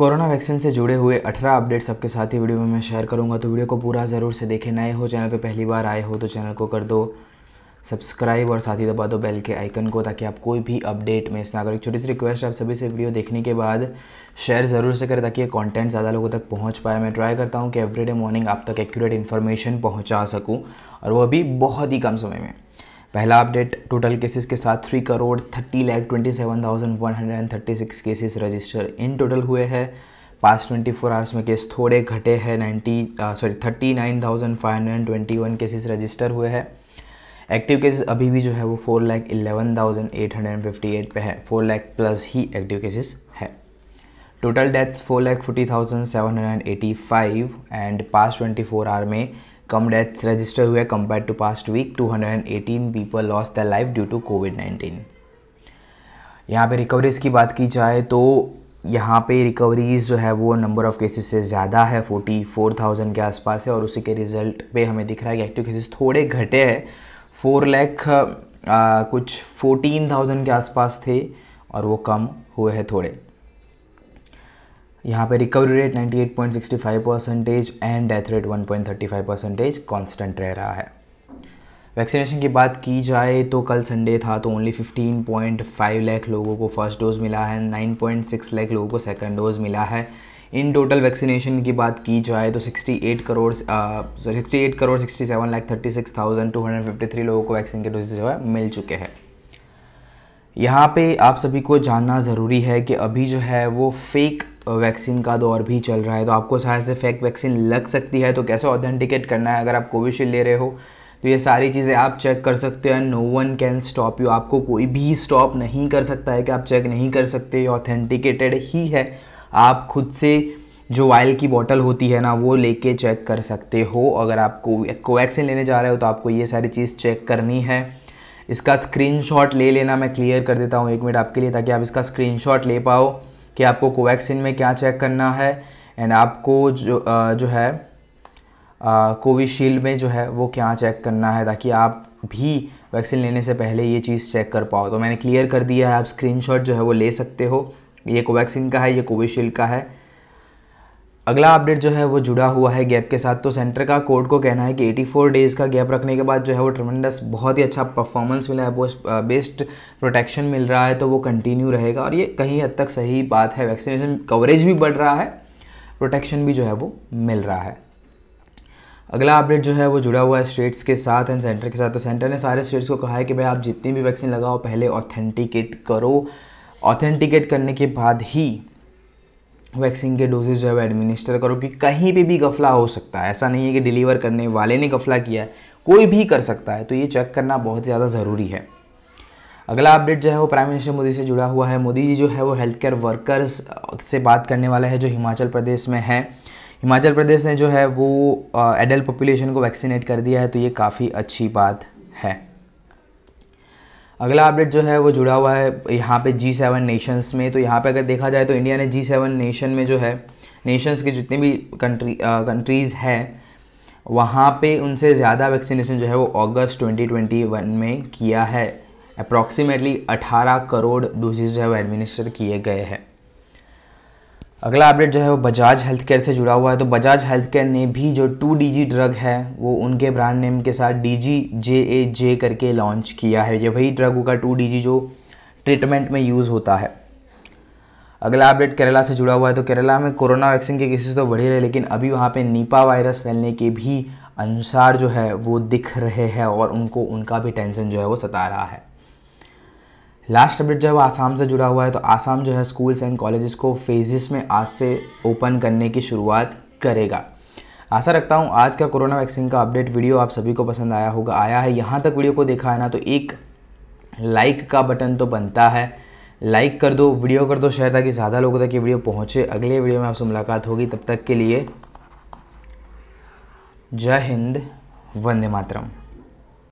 corona vaccine से जुड़े हुए 18 अपडेट्स आपके साथ ही वीडियो में मैं शेयर करूंगा तो वीडियो को पूरा ज़रूर से देखें नए हो चैनल पे पहली बार आए हो तो चैनल को कर दो सब्सक्राइब और साथ ही दबा दो बेल के आइकन को ताकि आप कोई भी अपडेट मिस ना करो एक छोटी सी रिक्वेस्ट आप सभी से वीडियो देखने के बाद शेयर ज़रूर से करें ताकि ये कॉन्टेंट ज़्यादा लोगों तक पहुँच पाए मैं ट्राई करता हूँ कि एवरीडे मॉर्निंग आप तक एक्यूरेट इन्फॉर्मेशन पहुँचा सकूँ और वह भी बहुत ही कम समय में पहला अपडेट टोटल केसेस के साथ three crore thirty lakh twenty seven thousand one hundred and thirty six cases register in total हुए हैं पास्ट ट्वेंटी फोर आवर्स में केस थोड़े घटे हैं ninety sorry thirty nine thousand five hundred and twenty one cases register हुए हैं active cases अभी भी जो है वो four lakh eleven thousand eight hundred and fifty eight पे है फोर लैख प्लस ही एक्टिव केसेस है total deaths four lakh forty thousand seven hundred and eighty five and past twenty four hour में कम डेथ्स रजिस्टर हुए compare to past week 218 people loss the life due to covid 19 यहाँ पे recoveries की बात की जाए तो यहाँ पे रिकवरीज जो है वो नंबर ऑफ़ केसेस से ज़्यादा है 44,000 के आसपास है और उसी के रिजल्ट पे हमें दिख रहा है कि एक्टिव केसेस थोड़े घटे हैं फोर लैख कुछ थाउजेंड के आसपास थे और वो कम हुए हैं थोड़े यहाँ पे recovery rate 98.65 percentage and death rate 1.35 percentage constant रह रहा है वैक्सीनेशन की बात की जाए तो कल संडे था तो ओनली 15.5 लाख लोगों को फर्स्ट डोज मिला है 9.6 लाख लोगों को सेकंड डोज मिला है इन टोटल वैक्सीनेशन की बात की जाए तो 68 करोड़ सॉरी 68 करोड़ 67 लाख 36,253 लोगों को वैक्सीन के डोजेज जो है मिल चुके हैं यहाँ पे आप सभी को जानना ज़रूरी है कि अभी जो है वो फेक वैक्सीन का दौर भी चल रहा है तो आपको शायद से फेक वैक्सीन लग सकती है तो कैसे ऑथेंटिकेट करना है अगर आप कोविशील्ड ले रहे हो तो ये सारी चीज़ें आप चेक कर सकते हैं no one can stop you आपको कोई भी स्टॉप नहीं कर सकता है कि आप चेक नहीं कर सकते ये ऑथेंटिकेटेड ही है आप खुद से जो वायल की बॉटल होती है ना वो लेके चेक कर सकते हो अगर आप कोवैक्सीन लेने जा रहे हो तो आपको ये सारी चीज़ चेक करनी है इसका स्क्रीनशॉट ले लेना मैं क्लियर कर देता हूँ एक मिनट आपके लिए ताकि आप इसका स्क्रीनशॉट ले पाओ कि आपको कोवैक्सिन में क्या चेक करना है एंड आपको जो जो है कोविशील्ड में जो है वो क्या चेक करना है ताकि आप भी वैक्सीन लेने से पहले ये चीज़ चेक कर पाओ तो मैंने क्लियर कर दिया है आप स्क्रीनशॉट जो है वो ले सकते हो ये कोवैक्सिन का है ये कोविशील्ड का है अगला अपडेट जो है वो जुड़ा हुआ है गैप के साथ तो सेंटर का कोर्ट को कहना है कि 84 डेज़ का गैप रखने के बाद जो है वो ट्रमेंडस बहुत ही अच्छा परफॉर्मेंस मिला है वो बेस्ट प्रोटेक्शन मिल रहा है तो वो कंटिन्यू रहेगा और ये कहीं हद तक सही बात है वैक्सीनेशन कवरेज भी बढ़ रहा है प्रोटेक्शन भी जो है वो मिल रहा है अगला अपडेट जो है वो जुड़ा हुआ है स्टेट्स के साथ एंड सेंटर के साथ तो सेंटर ने सारे स्टेट्स को कहा है कि भाई आप जितनी भी वैक्सीन लगाओ पहले ऑथेंटिकेट करो ऑथेंटिकेट करने के बाद ही वैक्सीन के डोजेज जो है वो एडमिनिस्टर करो कि कहीं पे भी गफला हो सकता है ऐसा नहीं है कि डिलीवर करने वाले ने गफला किया है कोई भी कर सकता है तो ये चेक करना बहुत ज़्यादा ज़रूरी है अगला अपडेट जो है वो प्राइम मिनिस्टर मोदी से जुड़ा हुआ है मोदी जी जो है वो हेल्थ केयर वर्कर्स से बात करने वाला है जो हिमाचल प्रदेश में है हिमाचल प्रदेश ने जो है वो एडल्ट पॉपुलेशन को वैक्सीनेट कर दिया है तो ये काफ़ी अच्छी बात है अगला अपडेट जो है वो जुड़ा हुआ है यहाँ पे जी सेवन नेशंस में तो यहाँ पे अगर देखा जाए तो इंडिया ने जी सेवन नेशन में जो है नेशंस के जितने भी कंट्री कंट्रीज़ हैं वहाँ पे उनसे ज़्यादा वैक्सीनेशन जो है वो अगस्त 2021 में किया है अप्रॉक्सीमेटली 18 करोड़ डोजेज जो है वो एडमिनिस्टर किए गए हैं अगला अपडेट जो है वो बजाज हेल्थ केयर से जुड़ा हुआ है तो बजाज हेल्थ केयर ने भी जो टू डीजी ड्रग है वो उनके ब्रांड नेम के साथ डी जी जे ए जे करके लॉन्च किया है ये वही ड्रग होगा टू जी जो ट्रीटमेंट में यूज़ होता है अगला अपडेट केरला से जुड़ा हुआ है तो केरला में कोरोना वैक्सीन के केसेस तो बढ़े रहे लेकिन अभी वहाँ पे नीपा वायरस फैलने के भी अनुसार जो है वो दिख रहे हैं और उनको उनका भी टेंशन जो है वो सता रहा है लास्ट अपडेट जो है वो आसाम से जुड़ा हुआ है तो आसाम जो है स्कूल्स एंड कॉलेजेस को फेजिस में आज से ओपन करने की शुरुआत करेगा आशा रखता हूँ आज का कोरोना वैक्सीन का अपडेट वीडियो आप सभी को पसंद आया होगा आया है यहाँ तक वीडियो को देखा है ना तो एक लाइक का बटन तो बनता है लाइक कर दो वीडियो कर दो शेयर ताकि ज़्यादा लोगों तक ये वीडियो पहुँचे अगले वीडियो में आपसे मुलाकात होगी तब तक के लिए जय हिंद वंदे मातरम